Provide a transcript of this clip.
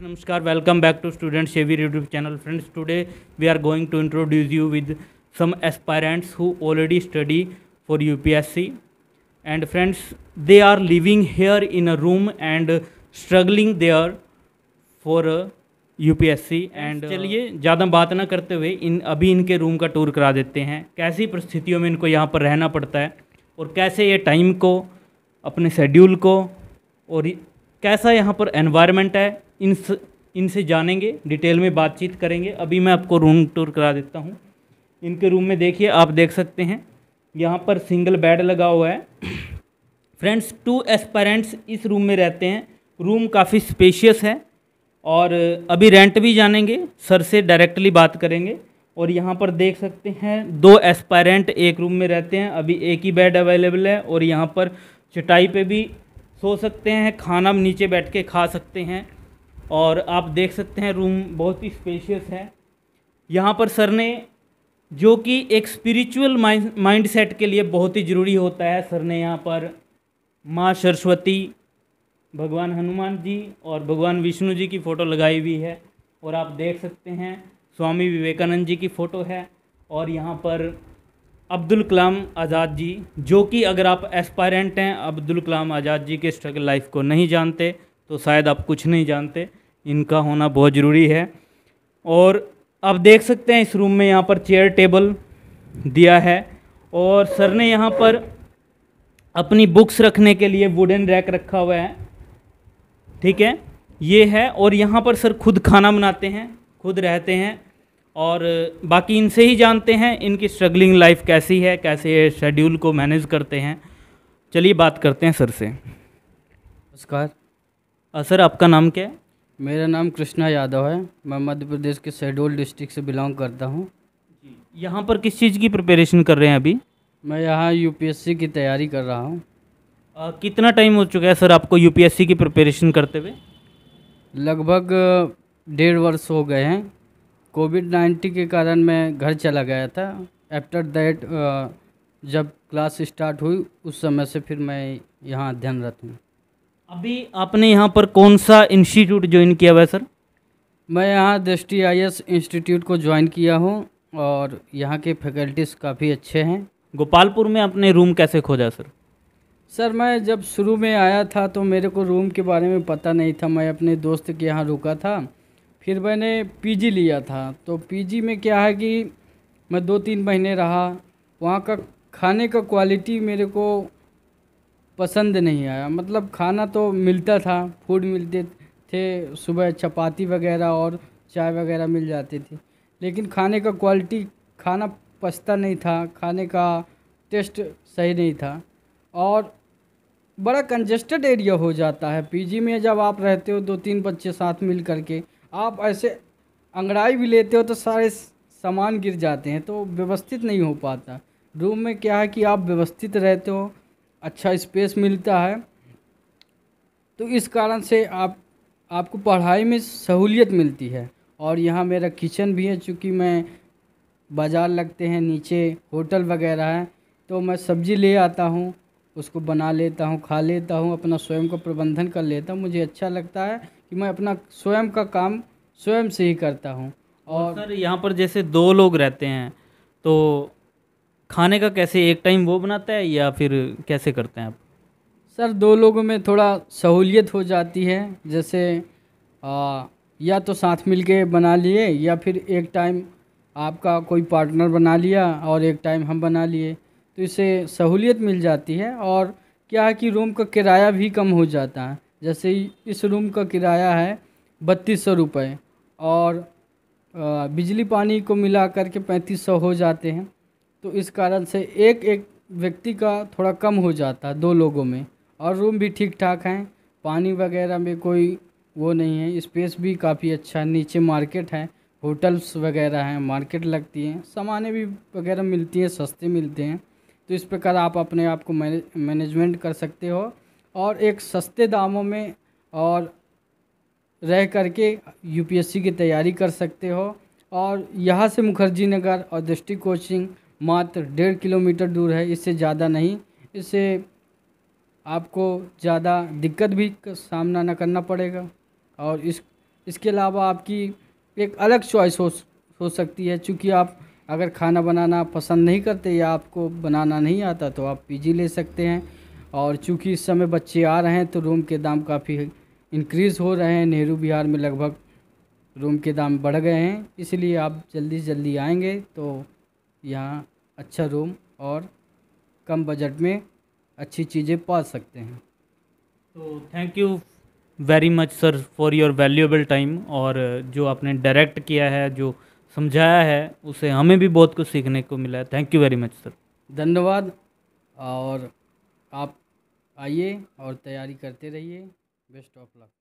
नमस्कार welcome back to student Shevy YouTube channel friends today we are going to introduce you with some aspirants who already study for U P S C and friends they are living here in a room and struggling they are for U P S C and चलिए ज़्यादा बात ना करते हुए इन अभी इनके room का tour करा देते हैं कैसी परिस्थितियों में इनको यहाँ पर रहना पड़ता है और कैसे ये टाइम को अपने शेड्यूल को और कैसा यहाँ पर एनवायरमेंट है इन इनसे जानेंगे डिटेल में बातचीत करेंगे अभी मैं आपको रूम टूर करा देता हूँ इनके रूम में देखिए आप देख सकते हैं यहाँ पर सिंगल बेड लगा हुआ है फ्रेंड्स टू एस्पायरेंट्स इस रूम में रहते हैं रूम काफ़ी स्पेशियस है और अभी रेंट भी जानेंगे सर से डायरेक्टली बात करेंगे और यहाँ पर देख सकते हैं दो एस्पायरेंट एक रूम में रहते हैं अभी एक ही बेड अवेलेबल है और यहाँ पर चटाई पे भी सो सकते हैं खाना नीचे बैठ के खा सकते हैं और आप देख सकते हैं रूम बहुत ही स्पेशियस है यहाँ पर सर ने जो कि एक स्पिरिचुअल माइंड माइंड सेट के लिए बहुत ही ज़रूरी होता है सर ने यहाँ पर माँ सरस्वती भगवान हनुमान जी और भगवान विष्णु जी की फ़ोटो लगाई हुई है और आप देख सकते हैं स्वामी विवेकानंद जी की फ़ोटो है और यहाँ पर अब्दुल कलाम आज़ाद जी जो कि अगर आप एस्पायरेंट हैं अब्दुल कलाम आज़ाद जी के स्ट्रगल लाइफ को नहीं जानते तो शायद आप कुछ नहीं जानते इनका होना बहुत ज़रूरी है और आप देख सकते हैं इस रूम में यहाँ पर चेयर टेबल दिया है और सर ने यहाँ पर अपनी बुक्स रखने के लिए वुडन रैक रखा हुआ है ठीक है ये है और यहाँ पर सर खुद खाना बनाते हैं खुद रहते हैं और बाकी इनसे ही जानते हैं इनकी स्ट्रगलिंग लाइफ कैसी है कैसे शेड्यूल को मैनेज करते हैं चलिए बात करते हैं सर से नमस्कार सर आपका नाम क्या है मेरा नाम कृष्णा यादव है मैं मध्य प्रदेश के शहडोल डिस्ट्रिक्ट से बिलोंग करता हूँ यहाँ पर किस चीज़ की प्रिपरेशन कर रहे हैं अभी मैं यहाँ यूपीएससी की तैयारी कर रहा हूँ कितना टाइम हो चुका है सर आपको यूपीएससी की प्रिपरेशन करते हुए लगभग डेढ़ वर्ष हो गए हैं कोविड नाइन्टीन के कारण मैं घर चला गया था आफ्टर दैट जब क्लास स्टार्ट हुई उस समय से फिर मैं यहाँ अध्ययनरत हूँ अभी आपने यहाँ पर कौन सा इंस्टीट्यूट ज्वाइन किया हुआ है सर मैं यहाँ दृष्टि आई एस इंस्टीट्यूट को ज्वाइन किया हूँ और यहाँ के फैकल्टीज़ काफ़ी अच्छे हैं गोपालपुर में आपने रूम कैसे खोजा सर सर मैं जब शुरू में आया था तो मेरे को रूम के बारे में पता नहीं था मैं अपने दोस्त के यहाँ रुका था फिर मैंने पीजी लिया था तो पीजी में क्या है कि मैं दो तीन महीने रहा वहाँ का खाने का क्वालिटी मेरे को पसंद नहीं आया मतलब खाना तो मिलता था फूड मिलते थे सुबह चपाती वगैरह और चाय वगैरह मिल जाती थी लेकिन खाने का क्वालिटी खाना पसता नहीं था खाने का टेस्ट सही नहीं था और बड़ा कंजेस्टेड एरिया हो जाता है पीजी में जब आप रहते हो दो तीन बच्चे साथ मिल करके आप ऐसे अंगड़ाई भी लेते हो तो सारे सामान गिर जाते हैं तो व्यवस्थित नहीं हो पाता रूम में क्या है कि आप व्यवस्थित रहते हो अच्छा स्पेस मिलता है तो इस कारण से आप आपको पढ़ाई में सहूलियत मिलती है और यहाँ मेरा किचन भी है चूँकि मैं बाज़ार लगते हैं नीचे होटल वगैरह है तो मैं सब्ज़ी ले आता हूँ उसको बना लेता हूँ खा लेता हूँ अपना स्वयं का प्रबंधन कर लेता हूँ मुझे अच्छा लगता है कि मैं अपना स्वयं का काम स्वयं से ही करता हूँ और सर यहाँ पर जैसे दो लोग रहते हैं तो खाने का कैसे एक टाइम वो बनाता है या फिर कैसे करते हैं आप सर दो लोगों में थोड़ा सहूलियत हो जाती है जैसे आ, या तो साथ मिल के बना लिए या फिर एक टाइम आपका कोई पार्टनर बना लिया और एक टाइम हम बना लिए तो इससे सहूलियत मिल जाती है और क्या है कि रूम का किराया भी कम हो जाता है जैसे इस रूम का किराया है बत्तीस सौ रुपये और बिजली पानी को मिला करके पैंतीस सौ हो जाते हैं तो इस कारण से एक एक व्यक्ति का थोड़ा कम हो जाता है दो लोगों में और रूम भी ठीक ठाक हैं पानी वगैरह में कोई वो नहीं है स्पेस भी काफ़ी अच्छा है नीचे मार्केट है होटल्स वगैरह हैं मार्केट लगती हैं सामानें भी वगैरह मिलती हैं सस्ते मिलते हैं तो इस प्रकार आप अपने आप को मैनेजमेंट कर सकते हो और एक सस्ते दामों में और रह करके यूपीएससी की तैयारी कर सकते हो और यहाँ से मुखर्जी नगर और डिस्ट्रिक्ट कोचिंग मात्र डेढ़ किलोमीटर दूर है इससे ज़्यादा नहीं इससे आपको ज़्यादा दिक्कत भी का सामना न करना पड़ेगा और इस इसके अलावा आपकी एक अलग चॉइस हो हो सकती है क्योंकि आप अगर खाना बनाना पसंद नहीं करते या आपको बनाना नहीं आता तो आप पीजी ले सकते हैं और चूँकि इस समय बच्चे आ रहे हैं तो रूम के दाम काफ़ी इंक्रीज़ हो रहे हैं नेहरू बिहार में लगभग रूम के दाम बढ़ गए हैं इसलिए आप जल्दी जल्दी आएंगे तो यहाँ अच्छा रूम और कम बजट में अच्छी चीज़ें पा सकते हैं तो thank you very much sir for your valuable time और जो आपने डायरेक्ट किया है जो समझाया है उसे हमें भी बहुत कुछ सीखने को मिला है thank you very much sir धन्यवाद और आप आइए और तैयारी करते रहिए बेस्ट ऑफ लक